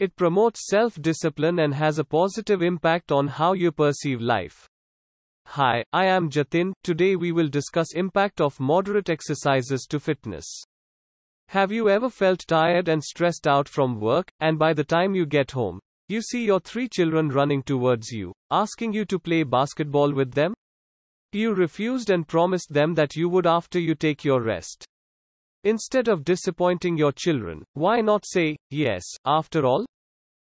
It promotes self discipline and has a positive impact on how you perceive life. Hi, I am Jatin. Today we will discuss impact of moderate exercises to fitness. Have you ever felt tired and stressed out from work and by the time you get home, you see your three children running towards you, asking you to play basketball with them? You refused and promised them that you would after you take your rest. Instead of disappointing your children, why not say, yes, after all?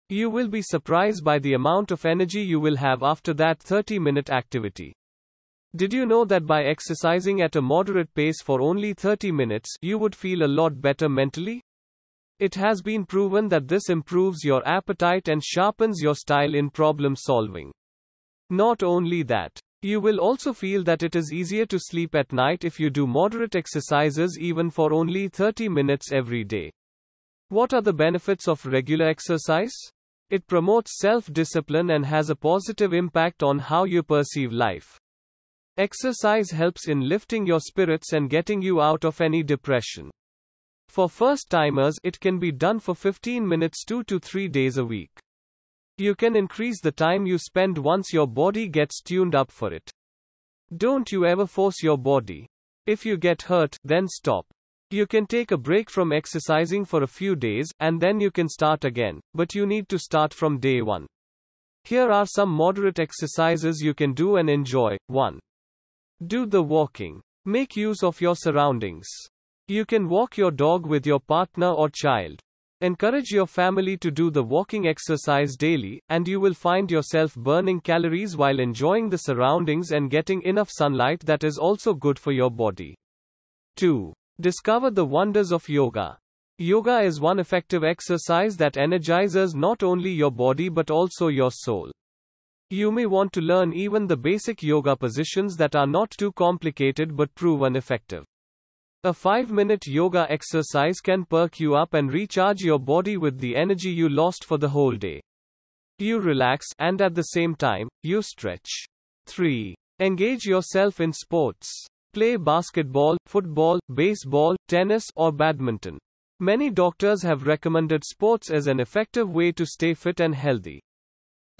You will be surprised by the amount of energy you will have after that 30 minute activity. Did you know that by exercising at a moderate pace for only 30 minutes, you would feel a lot better mentally? It has been proven that this improves your appetite and sharpens your style in problem solving. Not only that, you will also feel that it is easier to sleep at night if you do moderate exercises even for only 30 minutes every day. What are the benefits of regular exercise? It promotes self discipline and has a positive impact on how you perceive life. Exercise helps in lifting your spirits and getting you out of any depression. For first timers, it can be done for 15 minutes 2 to 3 days a week. You can increase the time you spend once your body gets tuned up for it. Don't you ever force your body. If you get hurt, then stop. You can take a break from exercising for a few days, and then you can start again, but you need to start from day 1. Here are some moderate exercises you can do and enjoy. 1. Do the walking. Make use of your surroundings. You can walk your dog with your partner or child. Encourage your family to do the walking exercise daily, and you will find yourself burning calories while enjoying the surroundings and getting enough sunlight that is also good for your body. 2. Discover the wonders of yoga. Yoga is one effective exercise that energizes not only your body but also your soul. You may want to learn even the basic yoga positions that are not too complicated but proven effective. A 5-minute yoga exercise can perk you up and recharge your body with the energy you lost for the whole day. You relax, and at the same time, you stretch. 3. Engage yourself in sports. Play basketball, football, baseball, tennis, or badminton. Many doctors have recommended sports as an effective way to stay fit and healthy.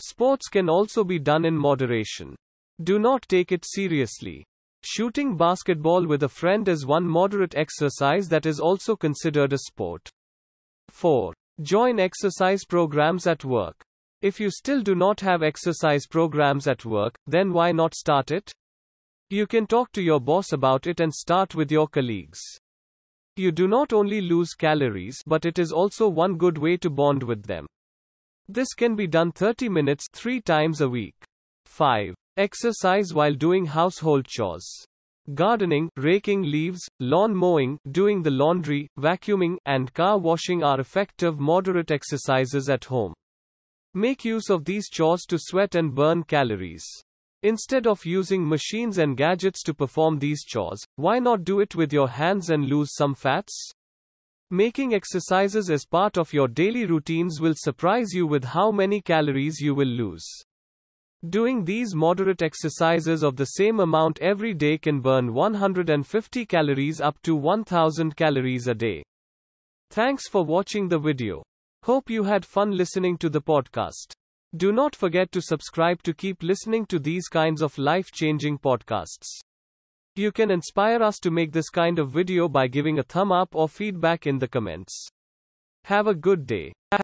Sports can also be done in moderation. Do not take it seriously. Shooting basketball with a friend is one moderate exercise that is also considered a sport. 4. Join exercise programs at work. If you still do not have exercise programs at work, then why not start it? You can talk to your boss about it and start with your colleagues. You do not only lose calories, but it is also one good way to bond with them. This can be done 30 minutes 3 times a week. 5. Exercise while doing household chores. Gardening, raking leaves, lawn mowing, doing the laundry, vacuuming, and car washing are effective moderate exercises at home. Make use of these chores to sweat and burn calories. Instead of using machines and gadgets to perform these chores, why not do it with your hands and lose some fats? Making exercises as part of your daily routines will surprise you with how many calories you will lose. Doing these moderate exercises of the same amount every day can burn 150 calories up to 1000 calories a day. Thanks for watching the video. Hope you had fun listening to the podcast. Do not forget to subscribe to keep listening to these kinds of life changing podcasts. You can inspire us to make this kind of video by giving a thumb up or feedback in the comments. Have a good day.